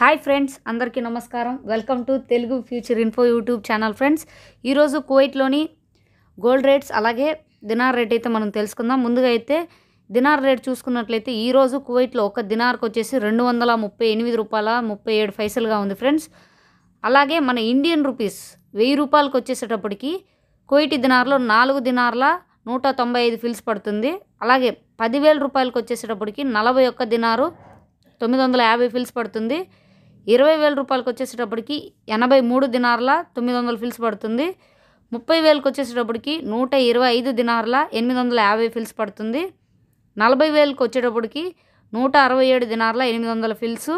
hi friends అందరికీ నమస్కారం welcome to Telugu future info YouTube channel friends ఈరోజు కువైట్లోని గోల్డ్ రేట్స్ అలాగే దినార్ రేట్ అయితే మనం తెలుసుకుందాం ముందుగా అయితే దినార్ రేట్ చూసుకున్నట్లయితే ఈరోజు కువైట్లో ఒక దినార్కి వచ్చేసి రెండు వందల ముప్పై ఎనిమిది రూపాయల ముప్పై ఏడు పైసలుగా ఉంది ఫ్రెండ్స్ అలాగే మన ఇండియన్ రూపీస్ వెయ్యి రూపాయలకు వచ్చేసేటప్పటికి కువైటి దినార్లో నాలుగు దినార్ల నూట తొంభై ఐదు ఫిల్స్ పడుతుంది అలాగే పదివేల రూపాయలకు వచ్చేసేటప్పటికి నలభై ఒక్క దినారు తొమ్మిది వందల యాభై ఫిల్స్ పడుతుంది ఇరవై వేల రూపాయలకి వచ్చేసేటప్పటికి ఎనభై మూడు దినార్ల తొమ్మిది వందల ఫిల్స్ పడుతుంది ముప్పై వేలకు వచ్చేసేటప్పటికి నూట ఇరవై ఐదు దినార్ల ఎనిమిది వందల యాభై ఫిల్స్ పడుతుంది నలభై వేలకు వచ్చేటప్పటికి నూట అరవై ఏడు దినార్ల ఎనిమిది వందల ఫిల్స్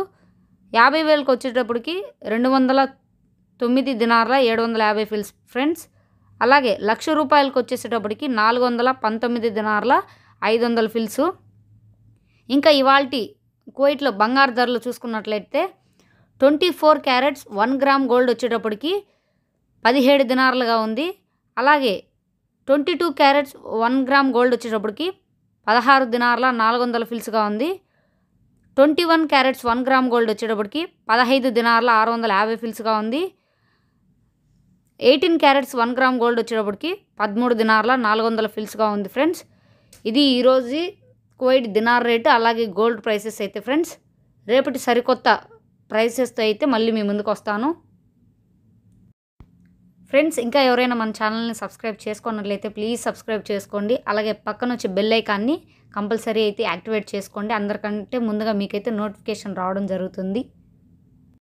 యాభై వేలకు వచ్చేటప్పటికి రెండు వందల తొమ్మిది దినార్ల ఏడు వందల యాభై ఫిల్స్ ఫ్రెండ్స్ అలాగే లక్ష రూపాయలకు వచ్చేసేటప్పటికి నాలుగు వందల పంతొమ్మిది దినార్ల ఐదు వందల ఫిల్స్ ఇంకా ఇవాల్టి కువైట్లో బంగారు ధరలు చూసుకున్నట్లయితే twenty four carats one gram gold వచ్చేటప్పటికి పదిహేడు దినారులుగా ఉంది అలాగే twenty two carats one gram gold వచ్చేటప్పటికి పదహారు దినార్ల నాలుగు వందల ఫిల్స్గా ఉంది twenty one carats one gram gold వచ్చేటప్పటికి పదహైదు దినార్ల ఆరు వందల యాభై ఫిల్స్గా ఉంది eighteen carats one gram gold వచ్చేటప్పటికి పదమూడు దినార్ల నాలుగు వందల ఫిల్స్గా ఉంది ఫ్రెండ్స్ ఇది ఈరోజు కువైట్ దినార్ రేటు అలాగే గోల్డ్ ప్రైసెస్ అయితే ఫ్రెండ్స్ రేపటి సరికొత్త ప్రైసెస్తో అయితే మళ్ళీ మీ ముందుకు వస్తాను ఫ్రెండ్స్ ఇంకా ఎవరైనా మన ఛానల్ని సబ్స్క్రైబ్ చేసుకున్నట్లయితే ప్లీజ్ సబ్స్క్రైబ్ చేసుకోండి అలాగే పక్కన వచ్చే బెల్ ఐకాన్ని కంపల్సరీ అయితే యాక్టివేట్ చేసుకోండి అందరికంటే ముందుగా మీకైతే నోటిఫికేషన్ రావడం జరుగుతుంది